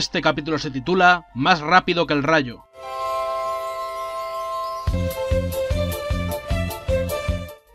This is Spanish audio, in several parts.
Este capítulo se titula Más rápido que el rayo.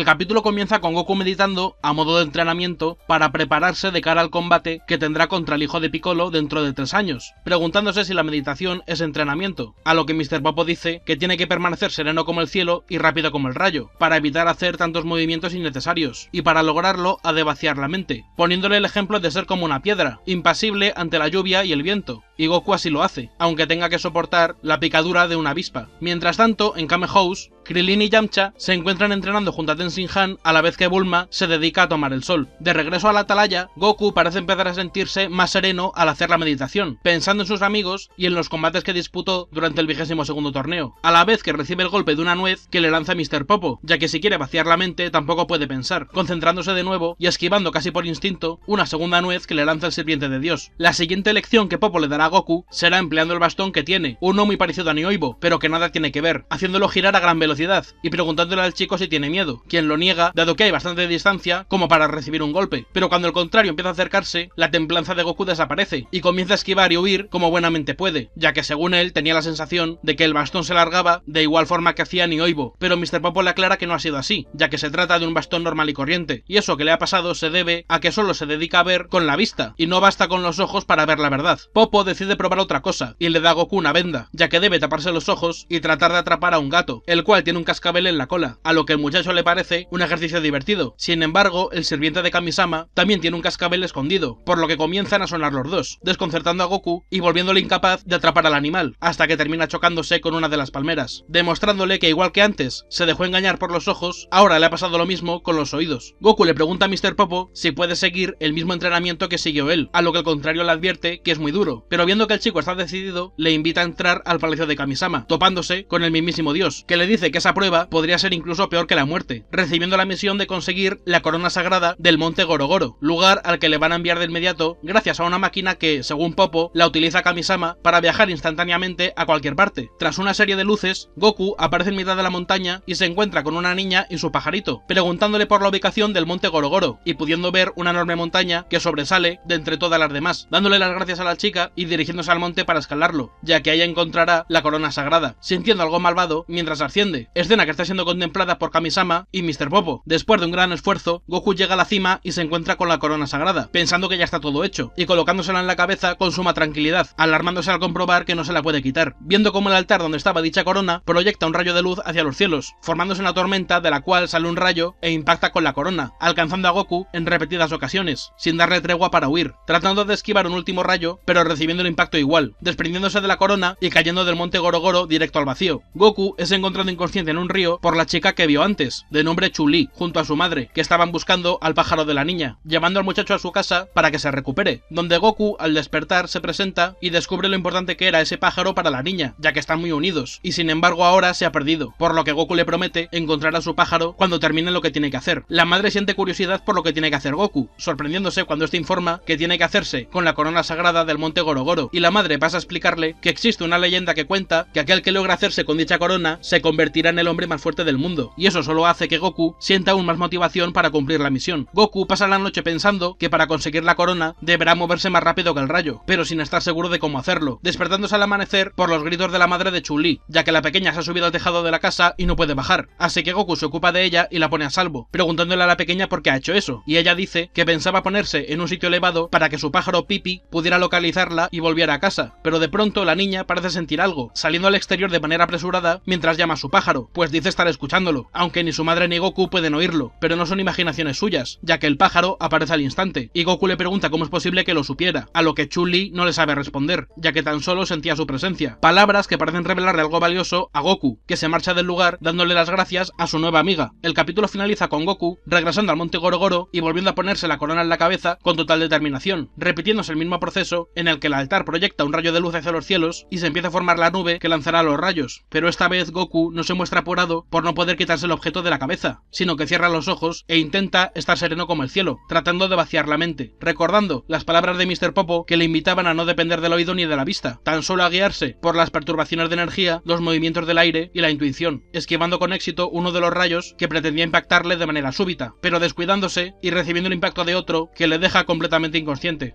El capítulo comienza con Goku meditando a modo de entrenamiento para prepararse de cara al combate que tendrá contra el hijo de Piccolo dentro de tres años, preguntándose si la meditación es entrenamiento, a lo que Mr. Popo dice que tiene que permanecer sereno como el cielo y rápido como el rayo, para evitar hacer tantos movimientos innecesarios, y para lograrlo a devaciar la mente, poniéndole el ejemplo de ser como una piedra, impasible ante la lluvia y el viento, y Goku así lo hace, aunque tenga que soportar la picadura de una avispa. Mientras tanto, en Kame House, Krillin y Yamcha se encuentran entrenando junto a Shinhan a la vez que Bulma se dedica a tomar el sol. De regreso a la atalaya, Goku parece empezar a sentirse más sereno al hacer la meditación, pensando en sus amigos y en los combates que disputó durante el vigésimo segundo torneo, a la vez que recibe el golpe de una nuez que le lanza Mr. Popo, ya que si quiere vaciar la mente tampoco puede pensar, concentrándose de nuevo y esquivando casi por instinto una segunda nuez que le lanza el Serpiente de Dios. La siguiente lección que Popo le dará a Goku será empleando el bastón que tiene, uno muy parecido a Nioibo, pero que nada tiene que ver, haciéndolo girar a gran velocidad y preguntándole al chico si tiene miedo, lo niega, dado que hay bastante distancia como para recibir un golpe, pero cuando el contrario empieza a acercarse, la templanza de Goku desaparece y comienza a esquivar y huir como buenamente puede, ya que según él tenía la sensación de que el bastón se largaba de igual forma que hacía Nioibo, pero Mr. Popo le aclara que no ha sido así, ya que se trata de un bastón normal y corriente, y eso que le ha pasado se debe a que solo se dedica a ver con la vista, y no basta con los ojos para ver la verdad. Popo decide probar otra cosa, y le da a Goku una venda, ya que debe taparse los ojos y tratar de atrapar a un gato, el cual tiene un cascabel en la cola, a lo que el muchacho le parece un ejercicio divertido. Sin embargo, el sirviente de Kamisama también tiene un cascabel escondido, por lo que comienzan a sonar los dos, desconcertando a Goku y volviéndole incapaz de atrapar al animal, hasta que termina chocándose con una de las palmeras, demostrándole que igual que antes se dejó engañar por los ojos, ahora le ha pasado lo mismo con los oídos. Goku le pregunta a Mr. Popo si puede seguir el mismo entrenamiento que siguió él, a lo que al contrario le advierte que es muy duro, pero viendo que el chico está decidido, le invita a entrar al palacio de Kamisama, topándose con el mismísimo dios, que le dice que esa prueba podría ser incluso peor que la muerte recibiendo la misión de conseguir la corona sagrada del monte Gorogoro, lugar al que le van a enviar de inmediato gracias a una máquina que, según Popo, la utiliza Kamisama para viajar instantáneamente a cualquier parte. Tras una serie de luces, Goku aparece en mitad de la montaña y se encuentra con una niña y su pajarito, preguntándole por la ubicación del monte Gorogoro y pudiendo ver una enorme montaña que sobresale de entre todas las demás, dándole las gracias a la chica y dirigiéndose al monte para escalarlo, ya que ahí encontrará la corona sagrada, sintiendo algo malvado mientras asciende, escena que está siendo contemplada por Kamisama y Mr. Popo. Después de un gran esfuerzo, Goku llega a la cima y se encuentra con la corona sagrada, pensando que ya está todo hecho, y colocándosela en la cabeza con suma tranquilidad, alarmándose al comprobar que no se la puede quitar, viendo cómo el altar donde estaba dicha corona proyecta un rayo de luz hacia los cielos, formándose una tormenta de la cual sale un rayo e impacta con la corona, alcanzando a Goku en repetidas ocasiones, sin darle tregua para huir, tratando de esquivar un último rayo, pero recibiendo el impacto igual, desprendiéndose de la corona y cayendo del monte Gorogoro directo al vacío. Goku es encontrado inconsciente en un río por la chica que vio antes, de hombre Chuli, junto a su madre, que estaban buscando al pájaro de la niña, llevando al muchacho a su casa para que se recupere, donde Goku, al despertar, se presenta y descubre lo importante que era ese pájaro para la niña, ya que están muy unidos, y sin embargo ahora se ha perdido, por lo que Goku le promete encontrar a su pájaro cuando termine lo que tiene que hacer. La madre siente curiosidad por lo que tiene que hacer Goku, sorprendiéndose cuando este informa que tiene que hacerse con la corona sagrada del monte Gorogoro, y la madre pasa a explicarle que existe una leyenda que cuenta que aquel que logra hacerse con dicha corona se convertirá en el hombre más fuerte del mundo, y eso solo hace que Goku sienta aún más motivación para cumplir la misión. Goku pasa la noche pensando que para conseguir la corona deberá moverse más rápido que el rayo, pero sin estar seguro de cómo hacerlo, despertándose al amanecer por los gritos de la madre de Chuli, ya que la pequeña se ha subido al tejado de la casa y no puede bajar, así que Goku se ocupa de ella y la pone a salvo, preguntándole a la pequeña por qué ha hecho eso, y ella dice que pensaba ponerse en un sitio elevado para que su pájaro Pipi pudiera localizarla y volviera a casa, pero de pronto la niña parece sentir algo, saliendo al exterior de manera apresurada mientras llama a su pájaro, pues dice estar escuchándolo, aunque ni su madre y Goku pueden oírlo, pero no son imaginaciones suyas, ya que el pájaro aparece al instante, y Goku le pregunta cómo es posible que lo supiera, a lo que Chuli no le sabe responder, ya que tan solo sentía su presencia. Palabras que parecen revelarle algo valioso a Goku, que se marcha del lugar dándole las gracias a su nueva amiga. El capítulo finaliza con Goku regresando al monte Gorogoro y volviendo a ponerse la corona en la cabeza con total determinación, repitiéndose el mismo proceso en el que el altar proyecta un rayo de luz hacia los cielos y se empieza a formar la nube que lanzará los rayos, pero esta vez Goku no se muestra apurado por no poder quitarse el objeto de la cabeza sino que cierra los ojos e intenta estar sereno como el cielo, tratando de vaciar la mente, recordando las palabras de Mr. Popo que le invitaban a no depender del oído ni de la vista, tan solo a guiarse por las perturbaciones de energía, los movimientos del aire y la intuición, esquivando con éxito uno de los rayos que pretendía impactarle de manera súbita, pero descuidándose y recibiendo el impacto de otro que le deja completamente inconsciente.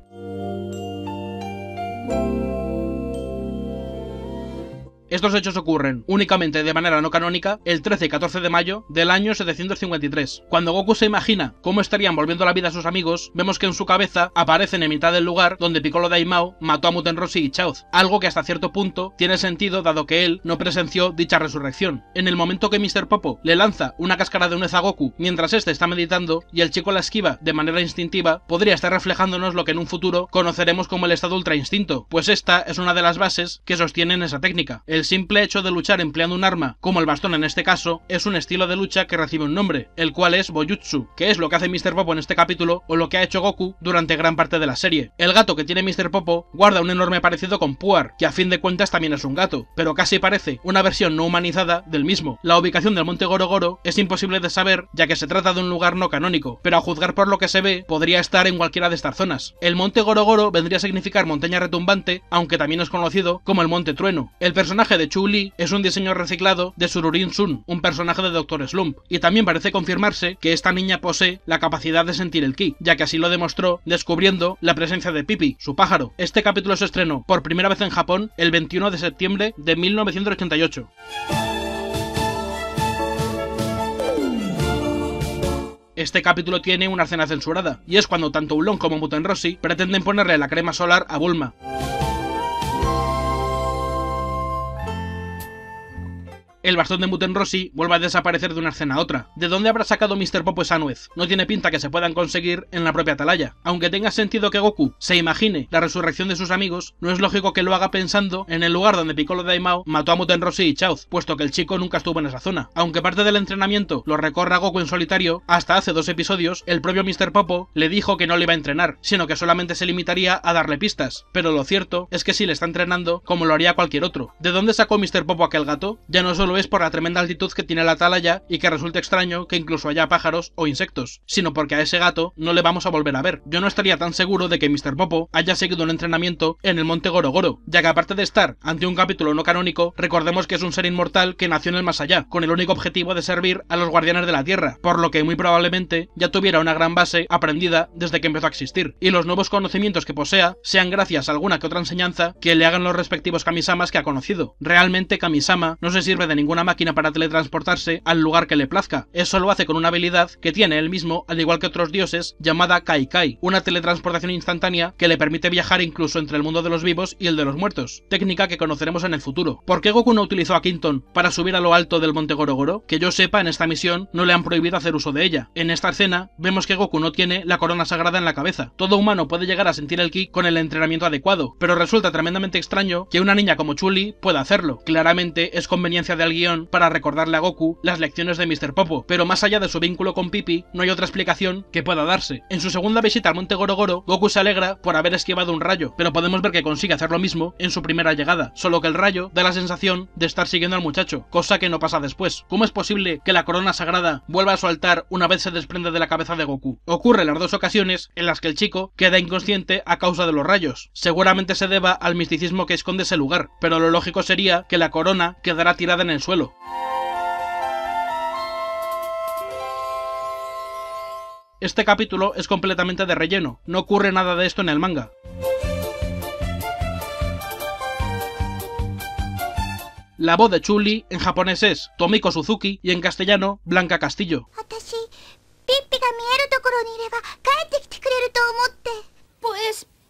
Estos hechos ocurren únicamente de manera no canónica el 13 y 14 de mayo del año 753. Cuando Goku se imagina cómo estarían volviendo la vida a sus amigos, vemos que en su cabeza aparecen en mitad del lugar donde Piccolo Daimao mató a Muten Rossi y Chaoz, algo que hasta cierto punto tiene sentido dado que él no presenció dicha resurrección. En el momento que Mr. Popo le lanza una cáscara de nuez a Goku mientras este está meditando y el chico la esquiva de manera instintiva, podría estar reflejándonos lo que en un futuro conoceremos como el estado ultra instinto, pues esta es una de las bases que sostienen esa técnica. El simple hecho de luchar empleando un arma, como el bastón en este caso, es un estilo de lucha que recibe un nombre, el cual es Boyutsu, que es lo que hace Mr. Popo en este capítulo o lo que ha hecho Goku durante gran parte de la serie. El gato que tiene Mr. Popo guarda un enorme parecido con Puar, que a fin de cuentas también es un gato, pero casi parece una versión no humanizada del mismo. La ubicación del monte Gorogoro es imposible de saber ya que se trata de un lugar no canónico, pero a juzgar por lo que se ve, podría estar en cualquiera de estas zonas. El monte Gorogoro vendría a significar montaña retumbante, aunque también es conocido como el monte trueno. El personaje personaje de Chuli es un diseño reciclado de Sururin Sun, un personaje de Dr. Slump, y también parece confirmarse que esta niña posee la capacidad de sentir el ki, ya que así lo demostró descubriendo la presencia de Pipi, su pájaro. Este capítulo se estrenó por primera vez en Japón el 21 de septiembre de 1988. Este capítulo tiene una escena censurada, y es cuando tanto Ulon como Mutenrossi pretenden ponerle la crema solar a Bulma. El bastón de Rossi vuelve a desaparecer de una escena a otra. ¿De dónde habrá sacado Mr. Popo esa nuez? No tiene pinta que se puedan conseguir en la propia atalaya. Aunque tenga sentido que Goku se imagine la resurrección de sus amigos, no es lógico que lo haga pensando en el lugar donde Piccolo Daimao mató a Rossi y Chaoz, puesto que el chico nunca estuvo en esa zona. Aunque parte del entrenamiento lo recorra Goku en solitario, hasta hace dos episodios el propio Mr. Popo le dijo que no le iba a entrenar, sino que solamente se limitaría a darle pistas. Pero lo cierto es que sí le está entrenando como lo haría cualquier otro. ¿De dónde sacó Mr. Popo aquel gato? Ya no solo es por la tremenda altitud que tiene la talaya y que resulta extraño que incluso haya pájaros o insectos, sino porque a ese gato no le vamos a volver a ver. Yo no estaría tan seguro de que Mr. Popo haya seguido un entrenamiento en el monte Goro, ya que aparte de estar ante un capítulo no canónico, recordemos que es un ser inmortal que nació en el más allá, con el único objetivo de servir a los guardianes de la Tierra, por lo que muy probablemente ya tuviera una gran base aprendida desde que empezó a existir, y los nuevos conocimientos que posea sean gracias a alguna que otra enseñanza que le hagan los respectivos Kamisamas que ha conocido. Realmente Kamisama no se sirve de ningún ninguna máquina para teletransportarse al lugar que le plazca. Eso lo hace con una habilidad que tiene él mismo, al igual que otros dioses, llamada Kai Kai, una teletransportación instantánea que le permite viajar incluso entre el mundo de los vivos y el de los muertos, técnica que conoceremos en el futuro. ¿Por qué Goku no utilizó a Quinton para subir a lo alto del monte Gorogoro? Que yo sepa, en esta misión no le han prohibido hacer uso de ella. En esta escena, vemos que Goku no tiene la corona sagrada en la cabeza. Todo humano puede llegar a sentir el ki con el entrenamiento adecuado, pero resulta tremendamente extraño que una niña como Chuli pueda hacerlo. Claramente es conveniencia de el guión para recordarle a Goku las lecciones de Mr. Popo, pero más allá de su vínculo con Pipi, no hay otra explicación que pueda darse. En su segunda visita al Monte Gorogoro, Goku se alegra por haber esquivado un rayo, pero podemos ver que consigue hacer lo mismo en su primera llegada, solo que el rayo da la sensación de estar siguiendo al muchacho, cosa que no pasa después. ¿Cómo es posible que la corona sagrada vuelva a su altar una vez se desprende de la cabeza de Goku? Ocurre las dos ocasiones en las que el chico queda inconsciente a causa de los rayos. Seguramente se deba al misticismo que esconde ese lugar, pero lo lógico sería que la corona quedará tirada en el el suelo. Este capítulo es completamente de relleno, no ocurre nada de esto en el manga. La voz de Chuli en japonés es Tomiko Suzuki y en castellano Blanca Castillo.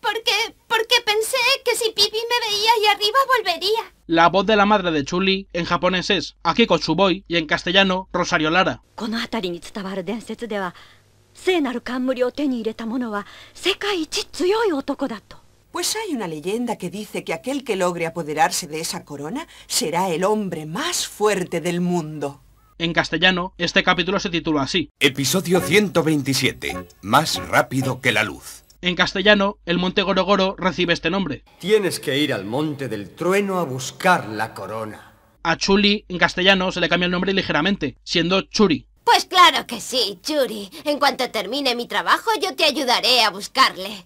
Porque, porque pensé que si Pipi me veía ahí arriba volvería. La voz de la madre de Chuli en japonés es Akiko Tsuboi y en castellano Rosario Lara. Pues hay una leyenda que dice que aquel que logre apoderarse de esa corona será el hombre más fuerte del mundo. En castellano, este capítulo se titula así. Episodio 127. Más rápido que la luz. En castellano, el monte Gorogoro recibe este nombre. Tienes que ir al monte del trueno a buscar la corona. A Chuli, en castellano, se le cambia el nombre ligeramente, siendo Churi. Pues claro que sí, Churi. En cuanto termine mi trabajo, yo te ayudaré a buscarle.